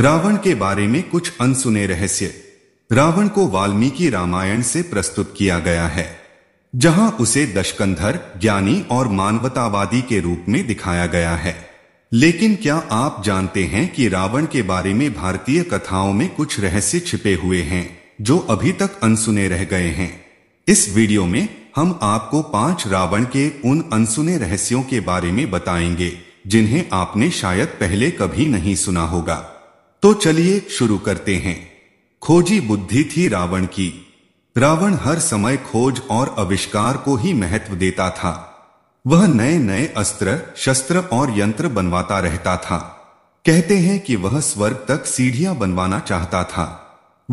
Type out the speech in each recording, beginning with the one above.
रावण के बारे में कुछ अनसुने रहस्य रावण को वाल्मीकि रामायण से प्रस्तुत किया गया है जहां उसे दशकंधर ज्ञानी और मानवतावादी के रूप में दिखाया गया है लेकिन क्या आप जानते हैं कि रावण के बारे में भारतीय कथाओं में कुछ रहस्य छिपे हुए हैं जो अभी तक अनसुने रह गए हैं इस वीडियो में हम आपको पांच रावण के उन अनसुने रहस्यों के बारे में बताएंगे जिन्हें आपने शायद पहले कभी नहीं सुना होगा तो चलिए शुरू करते हैं खोजी बुद्धि थी रावण की रावण हर समय खोज और आविष्कार को ही महत्व देता था वह नए नए अस्त्र शस्त्र और यंत्र बनवाता रहता था कहते हैं कि वह स्वर्ग तक सीढ़ियां बनवाना चाहता था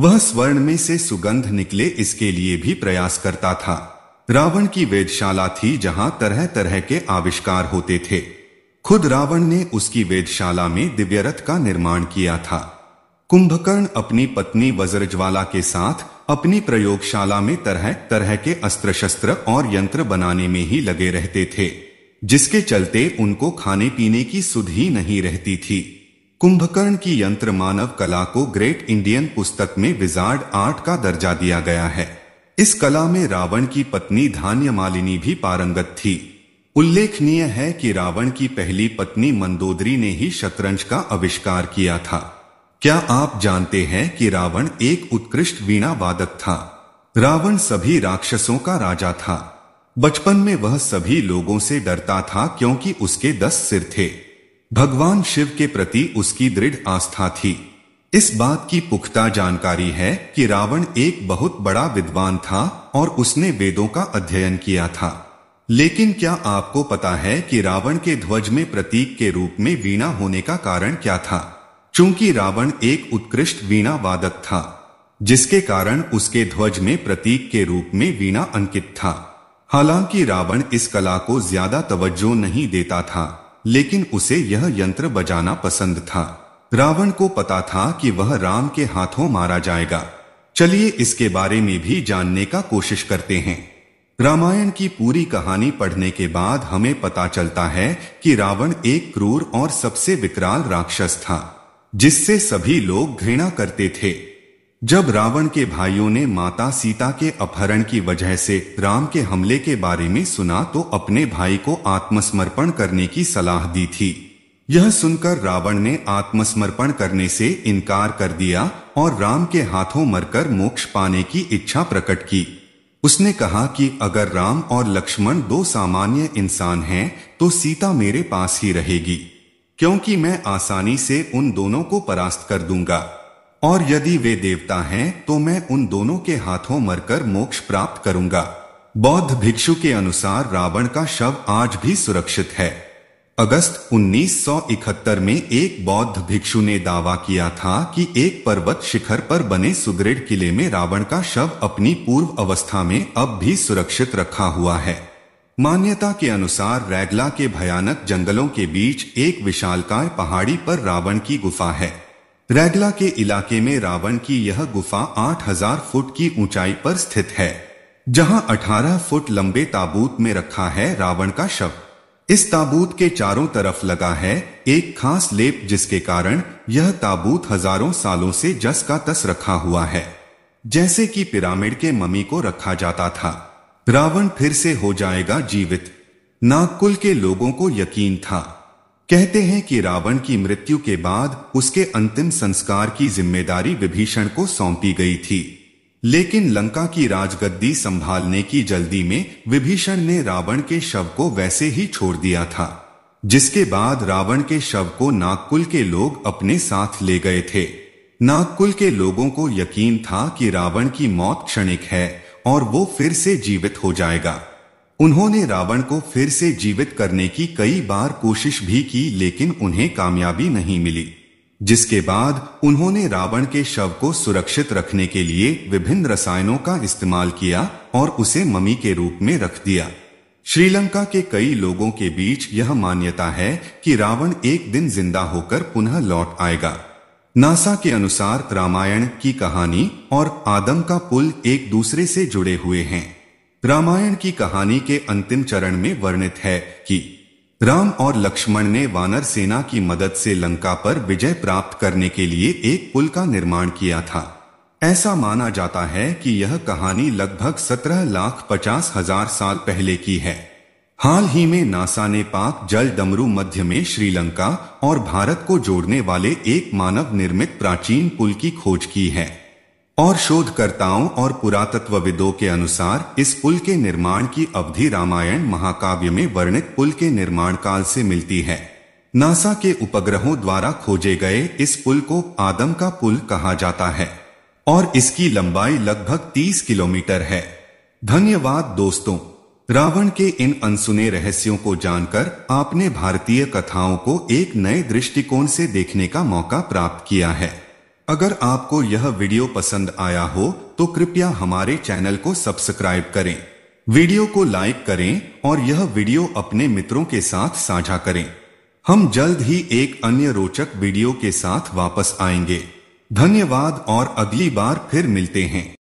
वह स्वर्ण में से सुगंध निकले इसके लिए भी प्रयास करता था रावण की वेदशाला थी जहां तरह तरह के आविष्कार होते थे खुद रावण ने उसकी वेदशाला में दिव्यरथ का निर्माण किया था कुंभकर्ण अपनी पत्नी वज्रज्वाला के साथ अपनी प्रयोगशाला में तरह तरह के अस्त्र शस्त्र और यंत्र बनाने में ही लगे रहते थे जिसके चलते उनको खाने पीने की सुध ही नहीं रहती थी कुंभकर्ण की यंत्र मानव कला को ग्रेट इंडियन पुस्तक में विजार्ड आर्ट का दर्जा दिया गया है इस कला में रावण की पत्नी धान्य मालिनी भी पारंगत थी उल्लेखनीय है कि रावण की पहली पत्नी मंदोदरी ने ही शतरंज का आविष्कार किया था क्या आप जानते हैं कि रावण एक उत्कृष्ट वीणा वादक था रावण सभी राक्षसों का राजा था बचपन में वह सभी लोगों से डरता था क्योंकि उसके दस सिर थे भगवान शिव के प्रति उसकी दृढ़ आस्था थी इस बात की पुख्ता जानकारी है कि रावण एक बहुत बड़ा विद्वान था और उसने वेदों का अध्ययन किया था लेकिन क्या आपको पता है कि रावण के ध्वज में प्रतीक के रूप में वीणा होने का कारण क्या था चूंकि रावण एक उत्कृष्ट वीणा वादक था जिसके कारण उसके ध्वज में प्रतीक के रूप में वीणा अंकित था हालांकि रावण इस कला को ज्यादा तवज्जो नहीं देता था लेकिन उसे यह यंत्र बजाना पसंद था रावण को पता था कि वह राम के हाथों मारा जाएगा चलिए इसके बारे में भी जानने का कोशिश करते हैं रामायण की पूरी कहानी पढ़ने के बाद हमें पता चलता है कि रावण एक क्रूर और सबसे विकराल राक्षस था जिससे सभी लोग घृणा करते थे जब रावण के भाइयों ने माता सीता के अपहरण की वजह से राम के हमले के बारे में सुना तो अपने भाई को आत्मसमर्पण करने की सलाह दी थी यह सुनकर रावण ने आत्मसमर्पण करने से इनकार कर दिया और राम के हाथों मरकर मोक्ष पाने की इच्छा प्रकट की उसने कहा कि अगर राम और लक्ष्मण दो सामान्य इंसान हैं तो सीता मेरे पास ही रहेगी क्योंकि मैं आसानी से उन दोनों को परास्त कर दूंगा और यदि वे देवता हैं तो मैं उन दोनों के हाथों मरकर मोक्ष प्राप्त करूंगा बौद्ध भिक्षु के अनुसार रावण का शव आज भी सुरक्षित है अगस्त 1971 में एक बौद्ध भिक्षु ने दावा किया था कि एक पर्वत शिखर पर बने सुदृढ़ किले में रावण का शव अपनी पूर्व अवस्था में अब भी सुरक्षित रखा हुआ है मान्यता के अनुसार रैगला के भयानक जंगलों के बीच एक विशालकाय पहाड़ी पर रावण की गुफा है रैगला के इलाके में रावण की यह गुफा 8000 फुट की ऊंचाई पर स्थित है जहां 18 फुट लंबे ताबूत में रखा है रावण का शव इस ताबूत के चारों तरफ लगा है एक खास लेप जिसके कारण यह ताबूत हजारों सालों से जस का तस रखा हुआ है जैसे कि पिरामिड के ममी को रखा जाता था रावण फिर से हो जाएगा जीवित नागकुल के लोगों को यकीन था कहते हैं कि रावण की मृत्यु के बाद उसके अंतिम संस्कार की जिम्मेदारी विभीषण को सौंपी गई थी लेकिन लंका की राजगद्दी संभालने की जल्दी में विभीषण ने रावण के शव को वैसे ही छोड़ दिया था जिसके बाद रावण के शव को नागकुल के लोग अपने साथ ले गए थे नागकुल के लोगों को यकीन था कि रावण की मौत क्षणिक है और वो फिर से जीवित हो जाएगा उन्होंने रावण को फिर से जीवित करने की कई बार कोशिश भी की लेकिन उन्हें कामयाबी नहीं मिली जिसके बाद उन्होंने रावण के शव को सुरक्षित रखने के लिए विभिन्न रसायनों का इस्तेमाल किया और उसे ममी के रूप में रख दिया श्रीलंका के कई लोगों के बीच यह मान्यता है कि रावण एक दिन जिंदा होकर पुनः लौट आएगा नासा के अनुसार रामायण की कहानी और आदम का पुल एक दूसरे से जुड़े हुए हैं रामायण की कहानी के अंतिम चरण में वर्णित है कि राम और लक्ष्मण ने वानर सेना की मदद से लंका पर विजय प्राप्त करने के लिए एक पुल का निर्माण किया था ऐसा माना जाता है कि यह कहानी लगभग सत्रह लाख पचास हजार साल पहले की है हाल ही में नासा ने पाक जल डमरू मध्य में श्रीलंका और भारत को जोड़ने वाले एक मानव निर्मित प्राचीन पुल की खोज की है और शोधकर्ताओं और पुरातत्वविदों के अनुसार इस पुल के निर्माण की अवधि रामायण महाकाव्य में वर्णित पुल के निर्माण काल से मिलती है नासा के उपग्रहों द्वारा खोजे गए इस पुल को आदम का पुल कहा जाता है और इसकी लंबाई लगभग 30 किलोमीटर है धन्यवाद दोस्तों रावण के इन अनसुने रहस्यों को जानकर आपने भारतीय कथाओं को एक नए दृष्टिकोण से देखने का मौका प्राप्त किया है अगर आपको यह वीडियो पसंद आया हो तो कृपया हमारे चैनल को सब्सक्राइब करें वीडियो को लाइक करें और यह वीडियो अपने मित्रों के साथ साझा करें हम जल्द ही एक अन्य रोचक वीडियो के साथ वापस आएंगे धन्यवाद और अगली बार फिर मिलते हैं